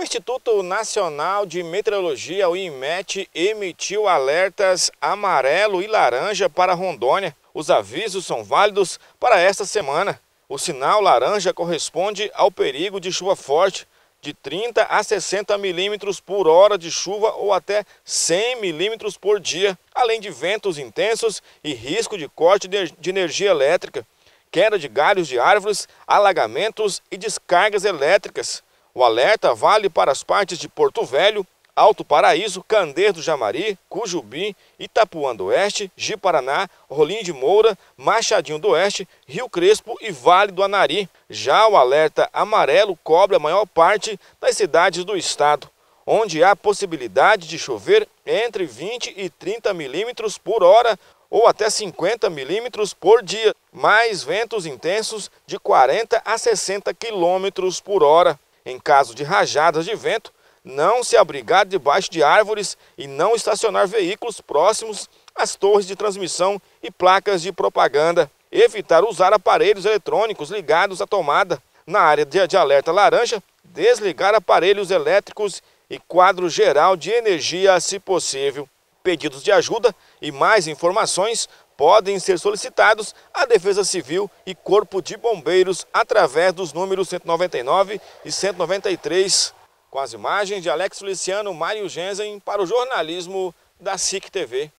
O Instituto Nacional de Meteorologia, o INMET, emitiu alertas amarelo e laranja para Rondônia. Os avisos são válidos para esta semana. O sinal laranja corresponde ao perigo de chuva forte, de 30 a 60 milímetros por hora de chuva ou até 100 milímetros por dia, além de ventos intensos e risco de corte de energia elétrica, queda de galhos de árvores, alagamentos e descargas elétricas. O alerta vale para as partes de Porto Velho, Alto Paraíso, Candeiro do Jamari, Cujubim, Itapuã do Oeste, Jiparaná, Rolim de Moura, Machadinho do Oeste, Rio Crespo e Vale do Anari. Já o alerta amarelo cobre a maior parte das cidades do estado, onde há possibilidade de chover entre 20 e 30 milímetros por hora ou até 50 milímetros por dia, mais ventos intensos de 40 a 60 quilômetros por hora. Em caso de rajadas de vento, não se abrigar debaixo de árvores e não estacionar veículos próximos às torres de transmissão e placas de propaganda. Evitar usar aparelhos eletrônicos ligados à tomada. Na área de alerta laranja, desligar aparelhos elétricos e quadro geral de energia, se possível. Pedidos de ajuda e mais informações podem ser solicitados à Defesa Civil e Corpo de Bombeiros através dos números 199 e 193. Com as imagens de Alex Feliciano, Mário Gensen para o jornalismo da SIC TV.